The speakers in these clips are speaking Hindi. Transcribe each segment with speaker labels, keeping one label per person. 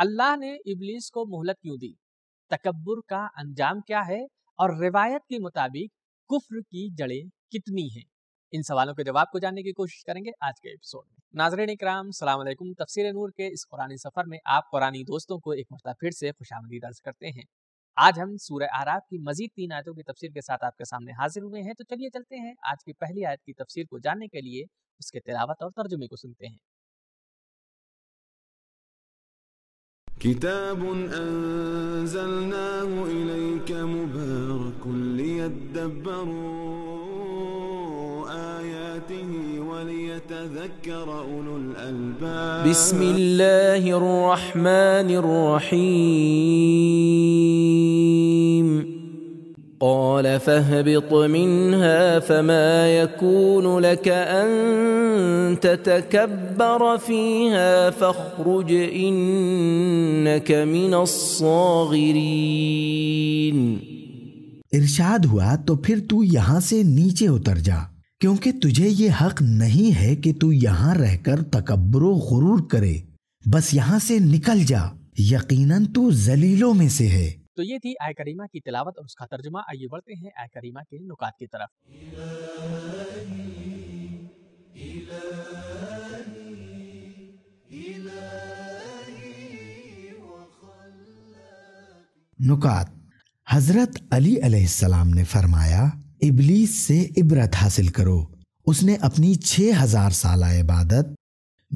Speaker 1: अल्लाह ने इबलीस को मोहलत क्यों दी तकबर का अंजाम क्या है और रिवायत के मुताबिक कुफ्र की जड़ें कितनी हैं इन सवालों के जवाब को जानने की कोशिश करेंगे आज के एपिसोड में नाजरन इक्राम सलामकुम तफसर नूर के इस कुरानी सफ़र में आप कुरानी दोस्तों को एक मरतब फिर से खुश आमदी दर्ज करते हैं आज हम सूर्य आराफ की मजीद तीन आयतों की तफसर के साथ आपके सामने हाजिर हुए हैं तो चलिए चलते हैं आज की पहली आयत की तफसीर को जानने के लिए उसके तिलावत और तर्जुमे को सुनते हैं كتاب أنزلناه إليك مبارك ليدبروا آياته وليتذكر أولو الألباب بسم الله الرحمن الرحيم قال فاهبط منها فما يكون لك ان
Speaker 2: تتكبر فيها فاخرج انك من الصاغرين इरशाद हुआ तो फिर तू यहाँ से नीचे उतर जा क्योंकि तुझे ये हक नहीं है कि तू यहाँ रहकर तकब्बरो गुरूर करे बस यहाँ से निकल जा यकीनन तू जलीलों में से है
Speaker 1: तो ये थी आय करीमा की तिलावत और उसका तर्जुमा आइए बढ़ते हैं आय करीमा के नुकात की तरफ
Speaker 2: नुकात हजरत अली अलैहिस्सलाम ने फरमाया इबलीस से इबरत हासिल करो उसने अपनी छह हजार साल इबादत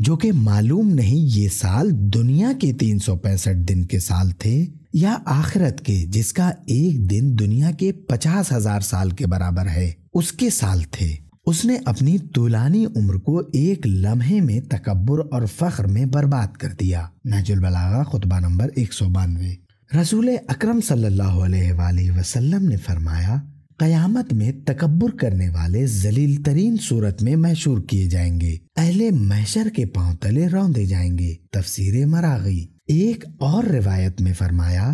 Speaker 2: जो कि मालूम नहीं ये साल दुनिया के तीन सौ पैंसठ दिन के साल थे या आखिरत के जिसका एक दिन दुनिया के पचास हजार साल के बराबर है उसके साल थे उसने अपनी तुलानी उम्र को एक लम्हे में तकबर और फख्र में बर्बाद कर दिया नजुल बलागा खुतबा नंबर एक सौ बानवे रसूल अक्रम वसल्लम ने फरमाया कयामत में तकबर करने वाले जलील तरीन सूरत में मशहूर किए जाएंगे अहले महशर के पांव तले रौंदे जाएंगे तफसीर मरागी एक और रिवायत में फरमाया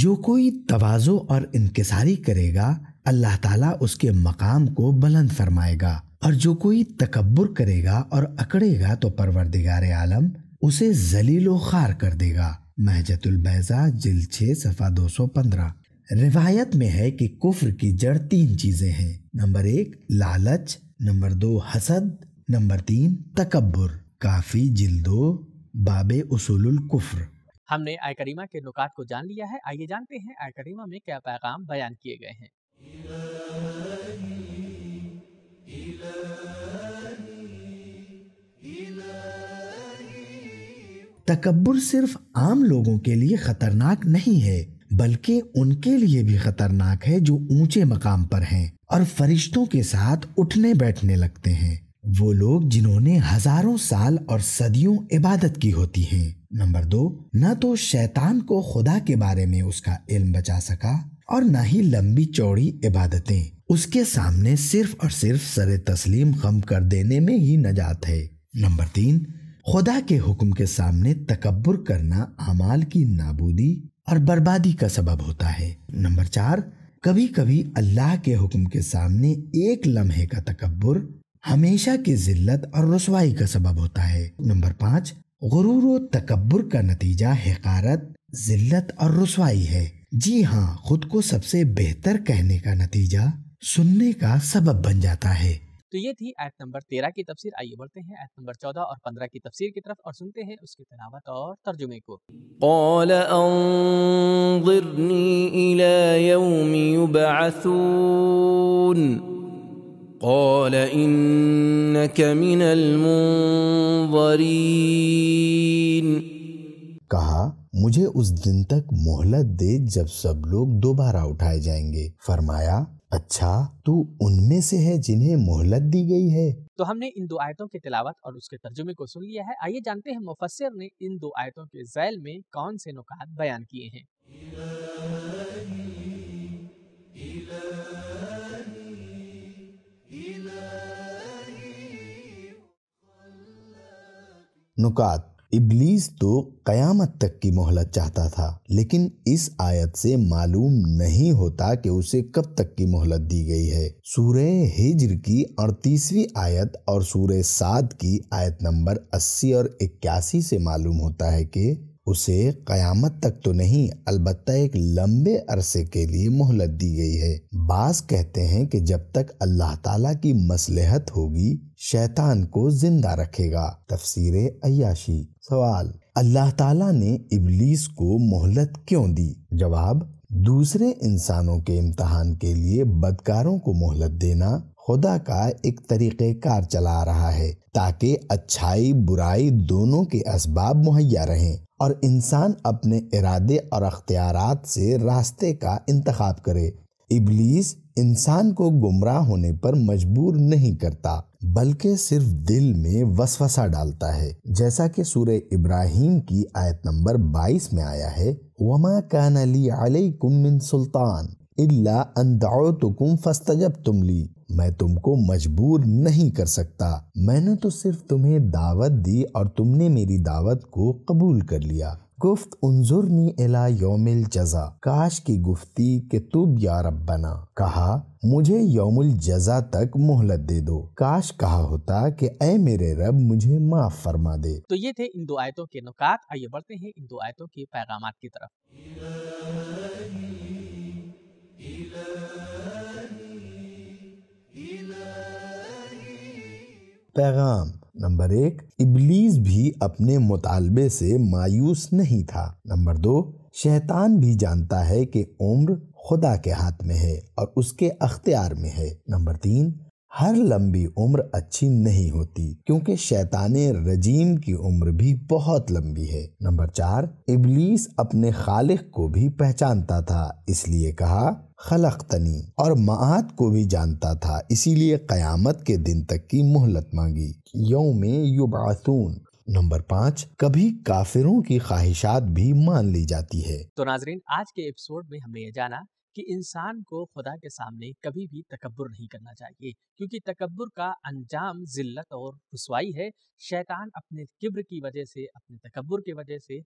Speaker 2: जो कोई तवाज़ो और इनकसारी करेगा अल्लाह ताला उसके मकाम को बुलंद फरमाएगा और जो कोई तकबर करेगा और अकड़ेगा तो परवरदिगार आलम उसे जलीलो खार कर देगा महजतुल बैजा जिल छः सफ़ा पंद्रह रिवायत में है कि कुफ्र की जड़ तीन चीज़ें हैं नंबर एक लालच नंबर दो हसद नंबर तीन तकबर काफ़ी जिल दो बाबे उसूल
Speaker 1: हमने आय करीमा के नुकात को जान लिया है आइए जानते हैं आय करीमा में क्या पैगाम बयान किए गए हैं
Speaker 2: तकबर सिर्फ आम लोगों के लिए खतरनाक नहीं है बल्कि उनके लिए भी खतरनाक है जो ऊंचे मकाम पर हैं और फरिश्तों के साथ उठने बैठने लगते हैं वो लोग जिन्होंने हजारों साल और सदियों इबादत की होती हैं नंबर दो न तो शैतान को खुदा के बारे में उसका इल्म बचा सका और न ही लंबी चौड़ी इबादतें उसके सामने सिर्फ और सिर्फ सर तस्लीम खम कर देने में ही नजात है नंबर तीन खुदा के हुक्म के सामने तकबर करना अमाल की नाबूदी और बर्बादी का सबब होता है नंबर चार कभी कभी अल्लाह के हुक्म के सामने एक लम्हे का तकबर हमेशा की जिल्लत और रसवाई का सबब होता है नंबर पाँच गुरूर व तकबर का नतीजा हकारत जिल्लत और रसवाई है जी हाँ खुद को सबसे बेहतर कहने का नतीजा सुनने का सबब बन जाता है
Speaker 1: तो ये थी एट नंबर तेरह की तफसर आइए बढ़ते हैं एट नंबर चौदह और पंद्रह की तफसर की तरफ और सुनते हैं उसके तलावत और तर्जुमे को
Speaker 2: قال إنك من المنظرين कहा मुझे उस दिन तक मोहलत दे जब सब लोग दोबारा उठाए जाएंगे फरमाया अच्छा तू उनमें से है जिन्हें मोहलत दी गई है
Speaker 1: तो हमने इन दो आयतों के तिलावत और उसके तर्जुमे को सुन लिया है आइए जानते हैं मुफसर ने इन दो आयतों के जैल में कौन से नुकात बयान किए
Speaker 2: हैं नुकात इबलीस तो कयामत तक की मोहलत चाहता था लेकिन इस आयत से मालूम नहीं होता कि उसे कब तक की मोहलत दी गई है सूरह हिजर की अड़तीसवीं आयत और सूरह सात की आयत नंबर अस्सी और इक्यासी से मालूम होता है कि उसे कयामत तक तो नहीं अलबत् एक लंबे अरसे के लिए मोहलत दी गई है बास कहते हैं कि जब तक अल्लाह ताला की मसलहत होगी शैतान को जिंदा रखेगा तफसीर अयाशी सवाल अल्लाह ताला ने इबलीस को मोहलत क्यों दी जवाब दूसरे इंसानों के इम्तहान के लिए बदकारों को मोहलत देना खुदा का एक कार चला रहा है ताकि अच्छाई बुराई दोनों के इसबाब मुहैया रहें और इंसान अपने इरादे और अख्तियार से रास्ते का इंतखब करे इबलीस इंसान को गुमराह होने पर मजबूर नहीं करता बल्कि सिर्फ दिल में वसवसा डालता है जैसा कि सूर्य इब्राहिम की आयत नंबर 22 में आया है वमा कान अली अलैकुम मिन सुल्तान इल्ला अन दाओतुकुम फस्तजब ली मैं तुमको मजबूर नहीं कर सकता मैंने तो सिर्फ तुम्हें दावत दी और तुमने मेरी दावत को कबूल कर लिया गुफ्त उनजुरनी एला योमिल जजा काश की गुफ्ती के तुब या रब्बना कहा मुझे योमुल जजा तक मोहलत दे दो काश कहा होता कि ऐ मेरे रब मुझे माफ फरमा दे
Speaker 1: तो ये थे इन दो आयतों के नुकात आइए बढ़ते हैं इन दो आयतों के पैगाम की तरफ पैगाम
Speaker 2: नंबर एक इबलीस भी अपने मुतालबे से मायूस नहीं था नंबर दो शैतान भी जानता है कि उम्र खुदा के हाथ में है और उसके अख्तियार में है नंबर तीन हर लंबी उम्र अच्छी नहीं होती क्योंकि शैतान रजीम की उम्र भी बहुत लंबी है नंबर चार इबलीस अपने खालिक को भी पहचानता था इसलिए कहा खलक तनी और महात को भी जानता था इसीलिए कयामत के दिन तक की मोहलत मांगी यो में युबासून नंबर पाँच कभी काफिरों की ख्वाहिशात भी मान ली जाती है
Speaker 1: तो नाजरीन आज के एपिसोड में हमने ये जाना कि इंसान को खुदा के सामने कभी भी तकबर नहीं करना चाहिए क्योंकि तकबर का अंजाम जिल्लत और रसवाई है शैतान अपने किब्र की वजह से अपने तकबर की वजह से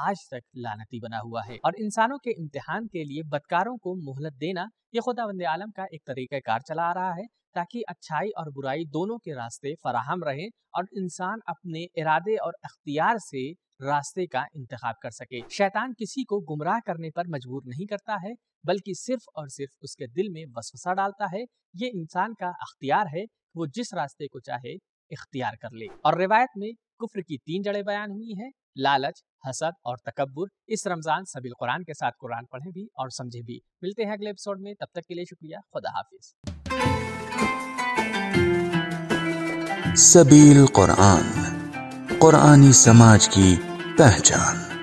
Speaker 1: आज तक लानती बना हुआ है और इंसानों के इम्तिहान के लिए बदकारों को मोहलत देना ये खुदा बंद आलम का एक तरीका कार चला आ रहा है ताकि अच्छाई और बुराई दोनों के रास्ते फराहम रहें और इंसान अपने इरादे और अख्तियार से रास्ते का इंतखब कर सके शैतान किसी को गुमराह करने पर मजबूर नहीं करता है बल्कि सिर्फ और सिर्फ उसके दिल में वसवसा डालता है ये इंसान का अख्तियार है वो जिस रास्ते को चाहे इख्तियार कर ले और रिवायत में कुफर की तीन जड़ें बयान हुई हैं लालच हसद और तकबर इस रमजान सबिल कुरान के साथ कुरान पढ़ें भी और समझें भी मिलते हैं अगले एपिसोड में तब तक के लिए शुक्रिया खुदा हाफिज सबील
Speaker 2: कुरान कुरानी समाज की पहचान